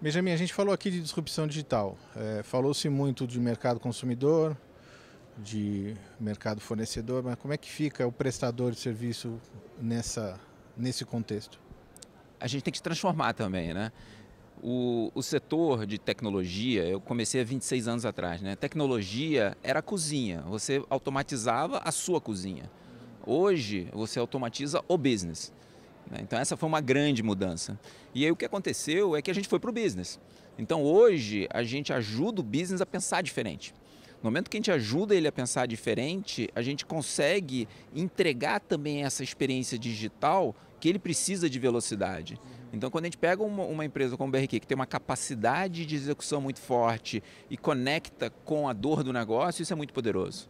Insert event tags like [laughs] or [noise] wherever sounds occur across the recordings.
Benjamin, a gente falou aqui de disrupção digital. É, Falou-se muito de mercado consumidor, de mercado fornecedor, mas como é que fica o prestador de serviço nessa, nesse contexto? A gente tem que se transformar também, né? O, o setor de tecnologia, eu comecei há 26 anos atrás, né? Tecnologia era cozinha, você automatizava a sua cozinha. Hoje, você automatiza o business. Né? Então essa foi uma grande mudança. E aí o que aconteceu é que a gente foi para o business. Então hoje a gente ajuda o business a pensar diferente. No momento que a gente ajuda ele a pensar diferente, a gente consegue entregar também essa experiência digital que ele precisa de velocidade. Então, quando a gente pega uma, uma, empresa como o BRQ, que tem uma capacidade de execução muito forte e conecta com a dor do negócio, isso é muito poderoso.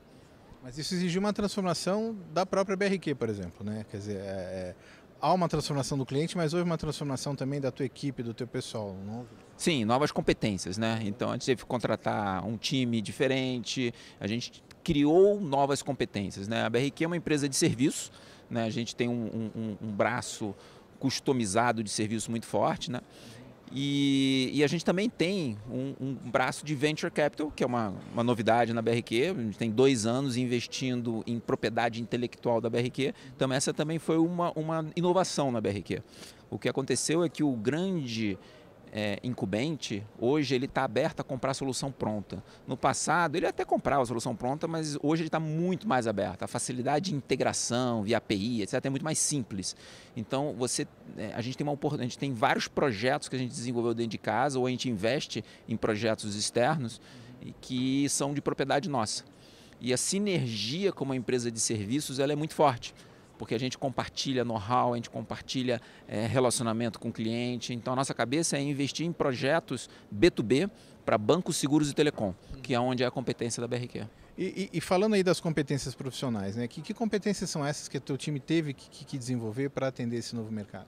Mas isso exigiu uma transformação da própria BRQ, por exemplo, né? Quer dizer, é, é há uma transformação do cliente, mas houve uma transformação também da tua equipe, do teu pessoal, não? Sim, novas competências, né? Então antes de teve que contratar um time diferente, a gente criou novas competências, né? A BRQ é uma empresa de serviço, né? A gente tem um, um, um braço customizado de serviço muito forte, né? E e, a gente também tem um, um, braço de venture capital, que é uma, uma novidade na BRQ. A gente tem dois anos investindo em propriedade intelectual da BRQ. Então, essa também foi uma, uma inovação na BRQ. O que aconteceu é que o grande é, incumbente, hoje ele está aberto a comprar solução pronta. No passado, ele até comprava a solução pronta, mas hoje ele está muito mais aberto. A facilidade de integração via API, etc., é muito mais simples. Então, você, é, a gente tem uma oportunidade, a gente tem vários projetos que a gente desenvolveu dentro de casa, ou a gente investe em projetos externos que são de propriedade nossa. E a sinergia com uma empresa de serviços ela é muito forte porque a gente compartilha know-how, a gente compartilha é, relacionamento com o cliente. Então, a nossa cabeça é investir em projetos B2B para bancos, seguros e telecom, que é onde é a competência da BRQ. E, e, e falando aí das competências profissionais, né? que, que competências são essas que o teu time teve que, que desenvolver para atender esse novo mercado?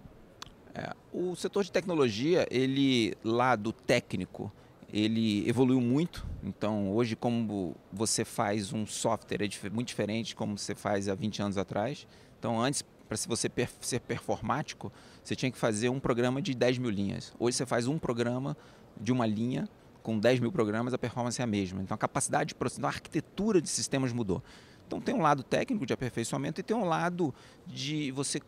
É, o setor de tecnologia, ele, do técnico, ele evoluiu muito. Então, hoje, como você faz um software é muito diferente de como você faz há 20 anos atrás. Então, antes, para se você per ser performático, você tinha que fazer um programa de 10 mil linhas. Hoje, você faz um programa de uma linha com 10 mil programas, a performance é a mesma. Então, a capacidade de processamento, a arquitetura de sistemas mudou. Então, tem um lado técnico de aperfeiçoamento e tem um lado de você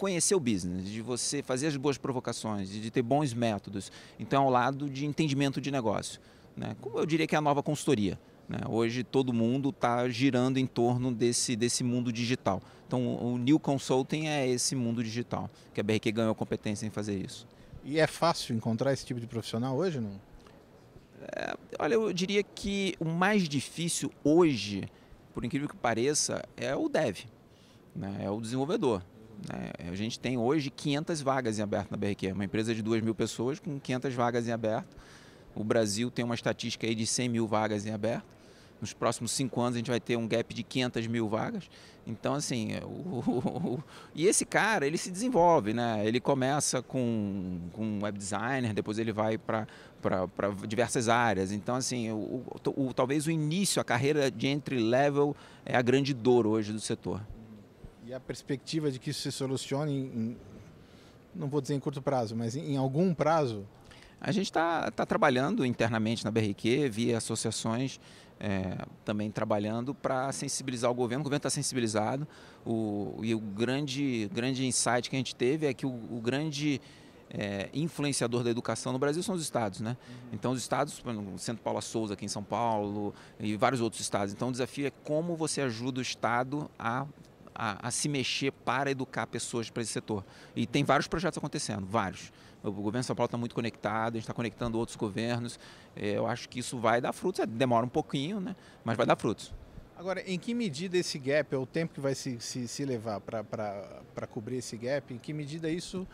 conhecer o business, de você fazer as boas provocações, de ter bons métodos. Então, ao é lado de entendimento de negócio. Né? Como eu diria que é a nova consultoria. Né? Hoje, todo mundo está girando em torno desse, desse mundo digital. Então, o New Consulting é esse mundo digital, que a BRQ ganhou competência em fazer isso. E é fácil encontrar esse tipo de profissional hoje, não? É, olha, eu diria que o mais difícil hoje, por incrível que pareça, é o dev, né? é o desenvolvedor. Né? A gente tem hoje 500 vagas em aberto na BRQ, é uma empresa de 2 mil pessoas com 500 vagas em aberto. O Brasil tem uma estatística aí de 100 mil vagas em aberto. Nos próximos cinco anos a gente vai ter um gap de 500 mil vagas. Então, assim, é, o, [laughs] o, o, e esse cara, ele se desenvolve, né? Ele começa com, com web designer, depois ele vai para diversas áreas. Então, assim, o, talvez o início, a carreira de entry-level é a grande dor hoje do setor. E a perspectiva de que isso se solucione, em, não vou dizer em curto prazo, mas em, em algum prazo? A gente está tá trabalhando internamente na BRQ, via associações, é, também trabalhando para sensibilizar o governo. O governo está sensibilizado. O, e o grande, grande insight que a gente teve é que o, o grande é, influenciador da educação no Brasil são os estados, né? Uhum. Então, os estados, o Centro Paula Souza aqui em São Paulo e vários outros estados. Então, o desafio é como você ajuda o estado a a, a se mexer para educar pessoas para esse setor. E tem vários projetos acontecendo, vários. O governo de São Paulo está muito conectado, a gente está conectando outros governos. É, eu acho que isso vai dar frutos. É, demora um pouquinho, né? mas vai dar frutos. Agora, em que medida esse gap, ou é o tempo que vai se, se, se levar para cobrir esse gap, em que medida isso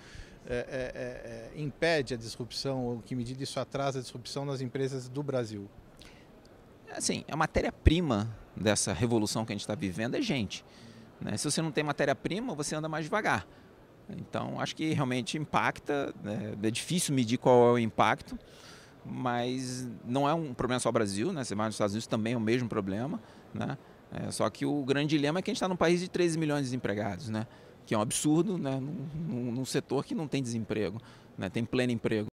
é, é, é, impede a disrupção, ou em que medida isso atrasa a disrupção nas empresas do Brasil? Assim, a matéria-prima dessa revolução que a gente está vivendo é gente. Né? Se você não tem matéria-prima, você anda mais devagar. Então, acho que realmente impacta, né? é difícil medir qual é o impacto, mas não é um problema só Brasil, né? Você vai nos Estados Unidos também é o mesmo problema, né? É, só que o grande dilema é que a gente está num país de 13 milhões de desempregados, né? Que é um absurdo, né? Num, num, setor que não tem desemprego, né? Tem pleno emprego.